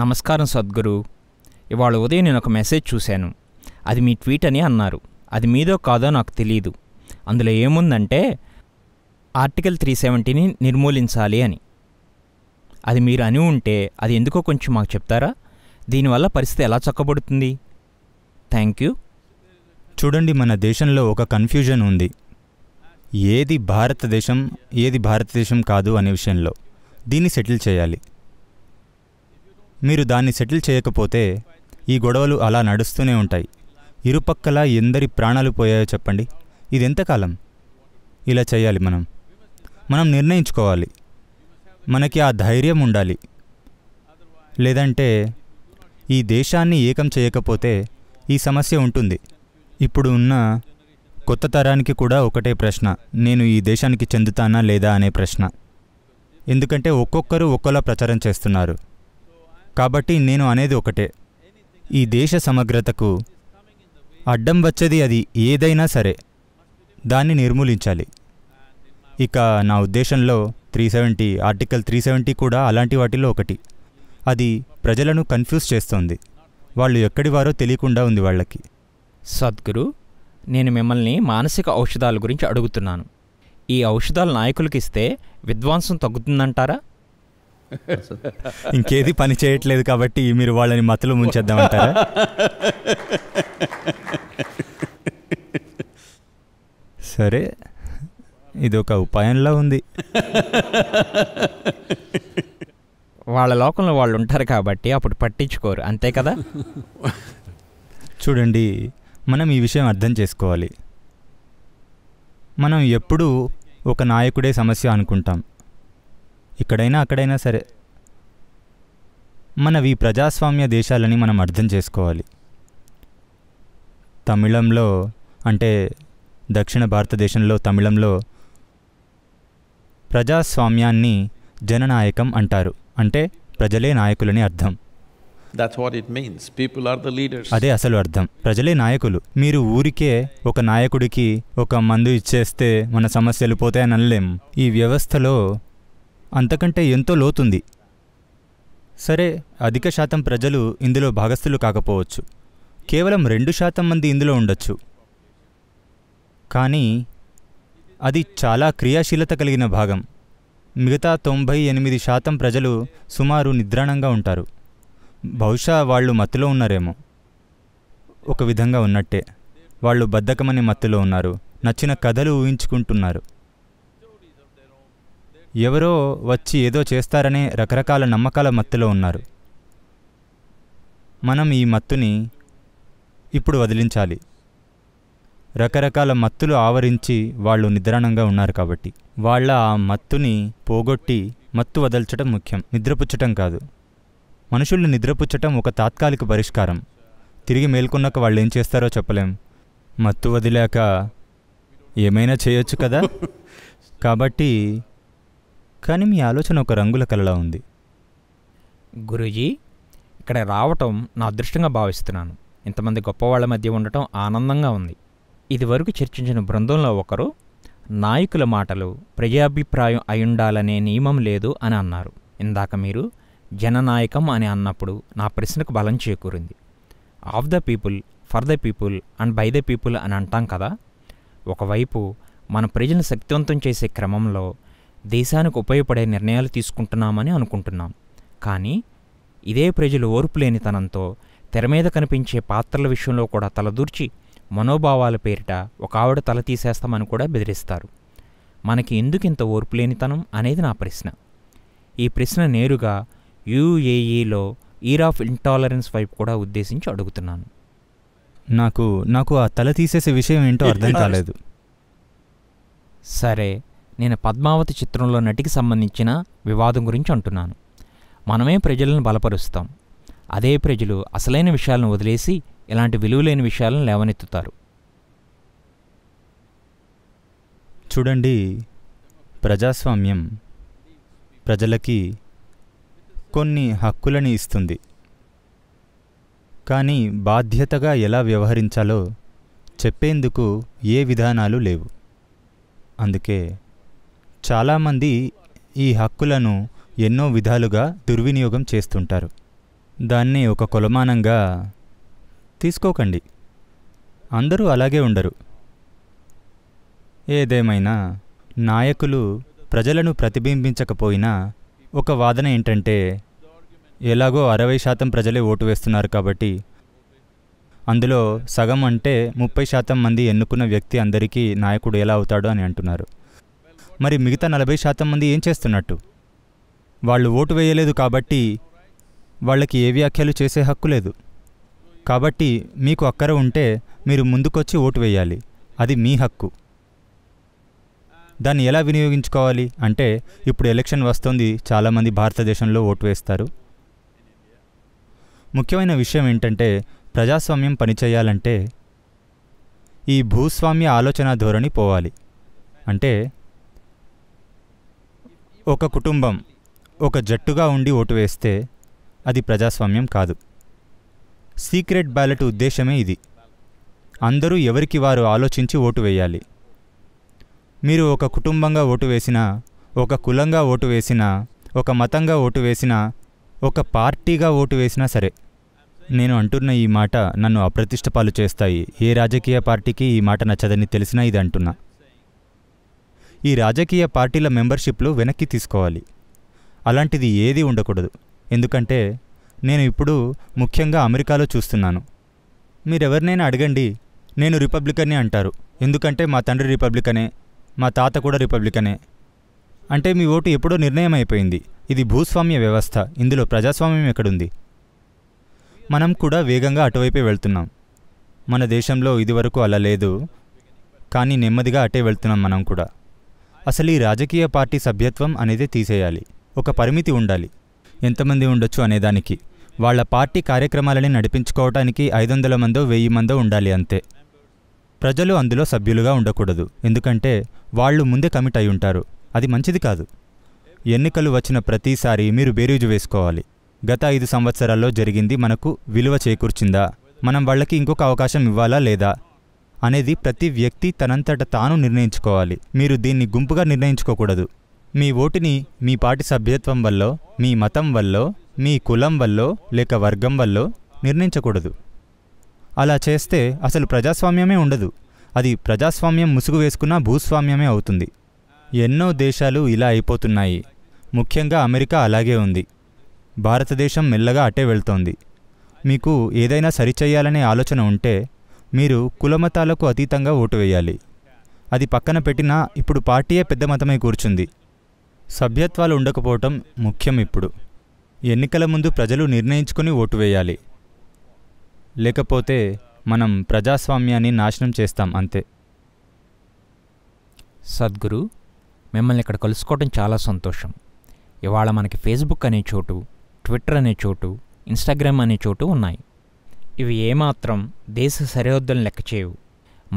నమస్కారం సద్గురు ఇవాళ ఉదయం నేను ఒక మెసేజ్ చూశాను అది మీ ట్వీట్ అని అన్నారు అది మీదో కాదో నాకు తెలియదు అందులో ఏముందంటే ఆర్టికల్ త్రీ సెవెంటీని నిర్మూలించాలి అని అది మీరు అని ఉంటే అది ఎందుకో కొంచెం మాకు చెప్తారా దీనివల్ల పరిస్థితి ఎలా చక్కబడుతుంది థ్యాంక్ యూ చూడండి మన దేశంలో ఒక కన్ఫ్యూజన్ ఉంది ఏది భారతదేశం ఏది భారతదేశం కాదు అనే విషయంలో దీన్ని సెటిల్ చేయాలి మీరు దాన్ని సెటిల్ చేయకపోతే ఈ గొడవలు అలా నడుస్తూనే ఉంటాయి ఇరుపక్కల ఎందరి ప్రాణాలు పోయాయో చెప్పండి ఇది ఎంతకాలం ఇలా చేయాలి మనం మనం నిర్ణయించుకోవాలి మనకి ఆ ధైర్యం ఉండాలి లేదంటే ఈ దేశాన్ని ఏకం చేయకపోతే ఈ సమస్య ఉంటుంది ఇప్పుడు ఉన్న కొత్త తరానికి కూడా ఒకటే ప్రశ్న నేను ఈ దేశానికి చెందుతానా లేదా అనే ప్రశ్న ఎందుకంటే ఒక్కొక్కరు ఒక్కోలా ప్రచారం చేస్తున్నారు కాబట్టి నేను అనేది ఒకటే ఈ దేశ సమగ్రతకు అడ్డం వచ్చేది అది ఏదైనా సరే దాన్ని నిర్మూలించాలి ఇక నా ఉద్దేశంలో three seventy article three seventy కూడా అలాంటి వాటిలో ఒకటి అది ప్రజలను కన్ఫ్యూజ్ చేస్తోంది వాళ్ళు ఎక్కడి వారో తెలియకుండా ఉంది వాళ్ళకి సద్గురు నేను మిమ్మల్ని మానసిక ఔషధాల గురించి అడుగుతున్నాను ఈ ఔషధాలు నాయకులకిస్తే విద్వాంసం తగ్గుతుందంటారా ఇంకేది పని చేయట్లేదు కాబట్టి మీరు వాళ్ళని మతలు ముంచేద్దామంటారా సరే ఇది ఒక ఉపాయంలా ఉంది వాళ్ళ లోకంలో వాళ్ళు ఉంటారు కాబట్టి అప్పుడు పట్టించుకోరు అంతే కదా చూడండి మనం ఈ విషయం అర్థం చేసుకోవాలి మనం ఎప్పుడూ ఒక నాయకుడే సమస్య అనుకుంటాం ఇక్కడైనా అక్కడైనా సరే మనవి ప్రజాస్వామ్య దేశాలని మనం అర్థం చేసుకోవాలి తమిళంలో అంటే దక్షిణ భారతదేశంలో తమిళంలో ప్రజాస్వామ్యాన్ని జననాయకం అంటారు అంటే ప్రజలే నాయకులని అర్థం పీపుల్ ఆర్ అదే అసలు అర్థం ప్రజలే నాయకులు మీరు ఊరికే ఒక నాయకుడికి ఒక మందు ఇచ్చేస్తే మన సమస్యలు పోతాయని అనలేం ఈ వ్యవస్థలో అంతకంటే ఎంతో లోతుంది సరే అధిక శాతం ప్రజలు ఇందులో భాగస్థులు కాకపోవచ్చు కేవలం రెండు శాతం మంది ఇందులో ఉండొచ్చు కానీ అది చాలా క్రియాశీలత కలిగిన భాగం మిగతా తొంభై ఎనిమిది శాతం ప్రజలు సుమారు నిద్రాణంగా ఉంటారు బహుశా వాళ్ళు మత్తులో ఉన్నారేమో ఒక విధంగా ఉన్నట్టే వాళ్ళు బద్ధకమనే మత్తులో ఉన్నారు నచ్చిన కథలు ఊహించుకుంటున్నారు ఎవరో వచ్చి ఏదో చేస్తారనే రకరకాల నమ్మకాల మత్తులో ఉన్నారు మనం ఈ మత్తుని ఇప్పుడు వదిలించాలి రకరకాల మత్తులు ఆవరించి వాళ్ళు నిద్రాణంగా ఉన్నారు కాబట్టి వాళ్ళ ఆ మత్తుని పోగొట్టి మత్తు వదల్చడం ముఖ్యం నిద్రపుచ్చటం కాదు మనుషుల్ని నిద్రపుచ్చటం ఒక తాత్కాలిక పరిష్కారం తిరిగి మేల్కొన్నాక వాళ్ళు ఏం చేస్తారో చెప్పలేం మత్తు వదిలాక ఏమైనా చేయొచ్చు కదా కాబట్టి కానీ మీ ఆలోచన ఒక రంగుల కలలా ఉంది గురూజీ ఇక్కడ రావటం నా అదృష్టంగా భావిస్తున్నాను ఇంతమంది గొప్పవాళ్ల మధ్య ఉండటం ఆనందంగా ఉంది ఇదివరకు చర్చించిన బృందంలో ఒకరు నాయకుల మాటలు ప్రజాభిప్రాయం ఉండాలనే నియమం లేదు అని అన్నారు ఇందాక మీరు జననాయకం అని అన్నప్పుడు నా ప్రశ్నకు బలం చేకూరింది of the people for the people and by the people అని అంటాం కదా ఒకవైపు మన ప్రజలను శక్తివంతం చేసే క్రమంలో దేశానికి ఉపయోగపడే నిర్ణయాలు తీసుకుంటున్నామని అనుకుంటున్నాం కానీ ఇదే ప్రజలు ఓర్పు లేనితనంతో తెర మీద కనిపించే పాత్రల విషయంలో కూడా తలదూర్చి మనోభావాల పేరిట ఒక ఆవిడ తల తీసేస్తామని కూడా బెదిరిస్తారు మనకి ఎందుకింత లేనితనం అనేది నా ప్రశ్న ఈ ప్రశ్న నేరుగా యూఏఈలో ఈర్ ఆఫ్ ఇంటాలరెన్స్ వైపు కూడా ఉద్దేశించి అడుగుతున్నాను నాకు నాకు ఆ తల తీసేసే విషయం ఏంటో అర్థం కాలేదు సరే నేను పద్మావతి చిత్రంలో నటికి సంబంధించిన వివాదం గురించి అంటున్నాను మనమే ప్రజలను బలపరుస్తాం అదే ప్రజలు అసలైన విషయాలను వదిలేసి ఇలాంటి విలువలేని విషయాలను లేవనెత్తుతారు చూడండి ప్రజాస్వామ్యం ప్రజలకి కొన్ని హక్కులని ఇస్తుంది కానీ బాధ్యతగా ఎలా వ్యవహరించాలో చెప్పేందుకు ఏ విధానాలు లేవు అందుకే చాలామంది ఈ హక్కులను ఎన్నో విధాలుగా దుర్వినియోగం చేస్తుంటారు దాన్ని ఒక కొలమానంగా తీసుకోకండి అందరూ అలాగే ఉండరు ఏదేమైనా నాయకులు ప్రజలను ప్రతిబింబించకపోయినా ఒక వాదన ఏంటంటే ఎలాగో అరవై శాతం ప్రజలే ఓటు వేస్తున్నారు కాబట్టి అందులో సగం అంటే ముప్పై శాతం మంది ఎన్నుకున్న వ్యక్తి అందరికీ నాయకుడు ఎలా అవుతాడు అని అంటున్నారు మరి మిగతా నలభై శాతం మంది ఏం చేస్తున్నట్టు వాళ్ళు ఓటు వేయలేదు కాబట్టి వాళ్ళకి ఏ వ్యాఖ్యలు చేసే హక్కు లేదు కాబట్టి మీకు అక్కర ఉంటే మీరు ముందుకొచ్చి ఓటు వేయాలి అది మీ హక్కు దాన్ని ఎలా వినియోగించుకోవాలి అంటే ఇప్పుడు ఎలక్షన్ వస్తుంది చాలామంది భారతదేశంలో ఓటు వేస్తారు ముఖ్యమైన విషయం ఏంటంటే ప్రజాస్వామ్యం పనిచేయాలంటే ఈ భూస్వామ్య ఆలోచన ధోరణి పోవాలి అంటే ఒక కుటుంబం ఒక జట్టుగా ఉండి ఓటు వేస్తే అది ప్రజాస్వామ్యం కాదు సీక్రెట్ బ్యాలెట్ ఉద్దేశమే ఇది అందరూ ఎవరికి వారు ఆలోచించి ఓటు వేయాలి మీరు ఒక కుటుంబంగా ఓటు వేసినా ఒక కులంగా ఓటు వేసినా ఒక మతంగా ఓటు వేసినా ఒక పార్టీగా ఓటు వేసినా సరే నేను అంటున్న ఈ మాట నన్ను అప్రతిష్టపాలు చేస్తాయి ఏ రాజకీయ పార్టీకి ఈ మాట నచ్చదని తెలిసినా ఇది అంటున్నా ఈ రాజకీయ పార్టీల మెంబర్షిప్లు వెనక్కి తీసుకోవాలి అలాంటిది ఏది ఉండకూడదు ఎందుకంటే నేను ఇప్పుడు ముఖ్యంగా అమెరికాలో చూస్తున్నాను మీరెవరినైనా అడగండి నేను రిపబ్లికనే అంటారు ఎందుకంటే మా తండ్రి రిపబ్లికనే మా తాత కూడా రిపబ్లికనే అంటే మీ ఓటు ఎప్పుడో నిర్ణయం అయిపోయింది ఇది భూస్వామ్య వ్యవస్థ ఇందులో ప్రజాస్వామ్యం ఎక్కడుంది మనం కూడా వేగంగా అటువైపే వెళ్తున్నాం మన దేశంలో ఇదివరకు అలా లేదు కానీ నెమ్మదిగా అటే వెళ్తున్నాం మనం కూడా అసలు ఈ రాజకీయ పార్టీ సభ్యత్వం అనేది తీసేయాలి ఒక పరిమితి ఉండాలి ఎంతమంది ఉండొచ్చు అనేదానికి వాళ్ళ పార్టీ కార్యక్రమాలని నడిపించుకోవటానికి ఐదు వందల మందో వెయ్యి మందో ఉండాలి అంతే ప్రజలు అందులో సభ్యులుగా ఉండకూడదు ఎందుకంటే వాళ్ళు ముందే కమిట్ అయి ఉంటారు అది మంచిది కాదు ఎన్నికలు వచ్చిన ప్రతిసారి మీరు బేరీజు వేసుకోవాలి గత ఐదు సంవత్సరాల్లో జరిగింది మనకు విలువ చేకూర్చిందా మనం వాళ్ళకి ఇంకొక అవకాశం ఇవ్వాలా లేదా అనేది ప్రతి వ్యక్తి తనంతట తాను నిర్ణయించుకోవాలి మీరు దీన్ని గుంపుగా నిర్ణయించుకోకూడదు మీ ఓటుని మీ పార్టీ సభ్యత్వం వల్ల మీ మతం వల్ల మీ కులం వల్ల లేక వర్గం వల్ల నిర్ణయించకూడదు అలా చేస్తే అసలు ప్రజాస్వామ్యమే ఉండదు అది ప్రజాస్వామ్యం ముసుగు వేసుకున్న భూస్వామ్యమే అవుతుంది ఎన్నో దేశాలు ఇలా అయిపోతున్నాయి ముఖ్యంగా అమెరికా అలాగే ఉంది భారతదేశం మెల్లగా అటే వెళ్తోంది మీకు ఏదైనా సరిచేయాలనే ఆలోచన ఉంటే మీరు కులమతాలకు అతీతంగా ఓటు వేయాలి అది పక్కన పెట్టినా ఇప్పుడు పార్టీయే పెద్ద మతమై కూర్చుంది సభ్యత్వాలు ఉండకపోవటం ముఖ్యం ఇప్పుడు ఎన్నికల ముందు ప్రజలు నిర్ణయించుకుని ఓటు వేయాలి లేకపోతే మనం ప్రజాస్వామ్యాన్ని నాశనం చేస్తాం అంతే సద్గురు మిమ్మల్ని ఇక్కడ కలుసుకోవడం చాలా సంతోషం ఇవాళ మనకి ఫేస్బుక్ అనే చోటు ట్విట్టర్ అనే చోటు ఇన్స్టాగ్రామ్ అనే చోటు ఉన్నాయి ఇవి ఏమాత్రం దేశ సరిహద్దులను లెక్క చేయవు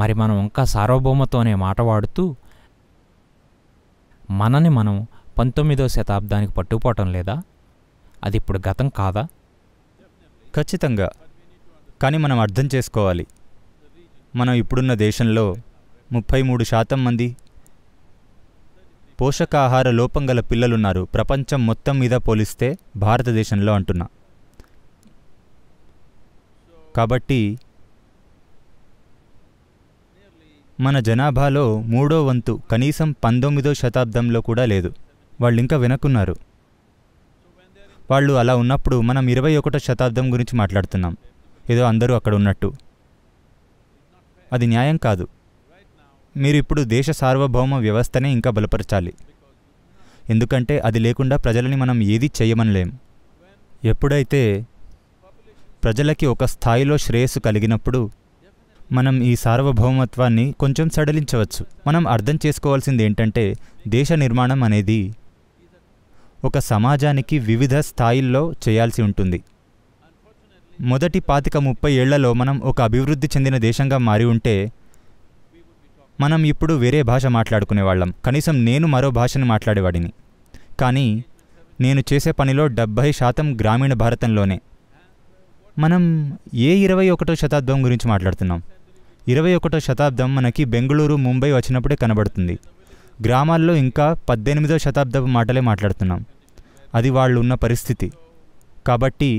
మరి మనం ఇంకా సార్వభౌమతోనే మాట వాడుతూ మనని మనం పంతొమ్మిదో శతాబ్దానికి పట్టుకుపోవటం లేదా అది ఇప్పుడు గతం కాదా ఖచ్చితంగా కానీ మనం అర్థం చేసుకోవాలి మనం ఇప్పుడున్న దేశంలో ముప్పై మూడు శాతం మంది పోషకాహార లోపం గల పిల్లలున్నారు ప్రపంచం మొత్తం మీద పోలిస్తే భారతదేశంలో అంటున్నా కాబట్టి మన జనాభాలో మూడో వంతు కనీసం పంతొమ్మిదో శతాబ్దంలో కూడా లేదు వాళ్ళు ఇంకా వినక్కున్నారు వాళ్ళు అలా ఉన్నప్పుడు మనం ఇరవై ఒకటో శతాబ్దం గురించి మాట్లాడుతున్నాం ఏదో అందరూ అక్కడ ఉన్నట్టు అది న్యాయం కాదు మీరు ఇప్పుడు దేశ సార్వభౌమ వ్యవస్థనే ఇంకా బలపరచాలి ఎందుకంటే అది లేకుండా ప్రజలని మనం ఏది చేయమనలేం ఎప్పుడైతే ప్రజలకి ఒక స్థాయిలో శ్రేయస్సు కలిగినప్పుడు మనం ఈ సార్వభౌమత్వాన్ని కొంచెం సడలించవచ్చు మనం అర్థం చేసుకోవాల్సింది ఏంటంటే దేశ నిర్మాణం అనేది ఒక సమాజానికి వివిధ స్థాయిల్లో చేయాల్సి ఉంటుంది మొదటి పాతిక ముప్పై ఏళ్లలో మనం ఒక అభివృద్ధి చెందిన దేశంగా మారి ఉంటే మనం ఇప్పుడు వేరే భాష మాట్లాడుకునేవాళ్ళం కనీసం నేను మరో భాషను మాట్లాడేవాడిని కానీ నేను చేసే పనిలో డెబ్భై శాతం గ్రామీణ భారతంలోనే మనం ఏ ఇరవై ఒకటో శతాబ్దం గురించి మాట్లాడుతున్నాం ఇరవై ఒకటో శతాబ్దం మనకి బెంగళూరు ముంబై వచ్చినప్పుడే కనబడుతుంది గ్రామాల్లో ఇంకా పద్దెనిమిదో శతాబ్దపు మాటలే మాట్లాడుతున్నాం అది వాళ్ళు ఉన్న పరిస్థితి కాబట్టి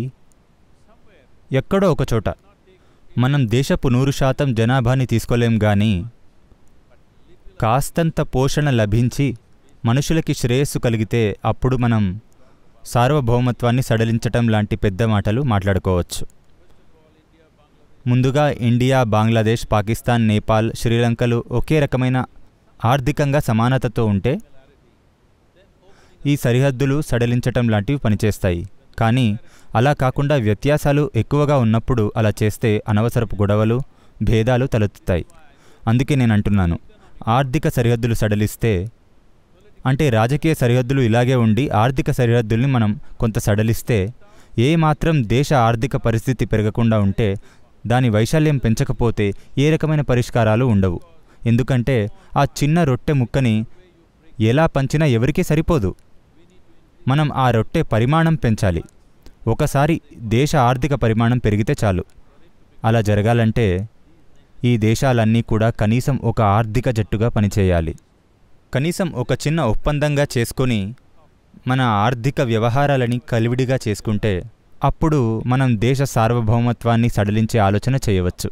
ఎక్కడో ఒకచోట మనం దేశపు నూరు శాతం జనాభాని తీసుకోలేం కానీ కాస్తంత పోషణ లభించి మనుషులకి శ్రేయస్సు కలిగితే అప్పుడు మనం సార్వభౌమత్వాన్ని సడలించటం లాంటి పెద్ద మాటలు మాట్లాడుకోవచ్చు ముందుగా ఇండియా బంగ్లాదేశ్ పాకిస్తాన్ నేపాల్ శ్రీలంకలు ఒకే రకమైన ఆర్థికంగా సమానతతో ఉంటే ఈ సరిహద్దులు సడలించటం లాంటివి పనిచేస్తాయి కానీ అలా కాకుండా వ్యత్యాసాలు ఎక్కువగా ఉన్నప్పుడు అలా చేస్తే అనవసరపు గొడవలు భేదాలు తలెత్తుతాయి అందుకే నేను అంటున్నాను ఆర్థిక సరిహద్దులు సడలిస్తే అంటే రాజకీయ సరిహద్దులు ఇలాగే ఉండి ఆర్థిక సరిహద్దుల్ని మనం కొంత సడలిస్తే ఏ మాత్రం దేశ ఆర్థిక పరిస్థితి పెరగకుండా ఉంటే దాని వైశాల్యం పెంచకపోతే ఏ రకమైన పరిష్కారాలు ఉండవు ఎందుకంటే ఆ చిన్న రొట్టె ముక్కని ఎలా పంచినా ఎవరికీ సరిపోదు మనం ఆ రొట్టె పరిమాణం పెంచాలి ఒకసారి దేశ ఆర్థిక పరిమాణం పెరిగితే చాలు అలా జరగాలంటే ఈ దేశాలన్నీ కూడా కనీసం ఒక ఆర్థిక జట్టుగా పనిచేయాలి కనీసం ఒక చిన్న ఒప్పందంగా చేసుకొని మన ఆర్థిక వ్యవహారాలని కలివిడిగా చేసుకుంటే అప్పుడు మనం దేశ సార్వభౌమత్వాన్ని సడలించే ఆలోచన చేయవచ్చు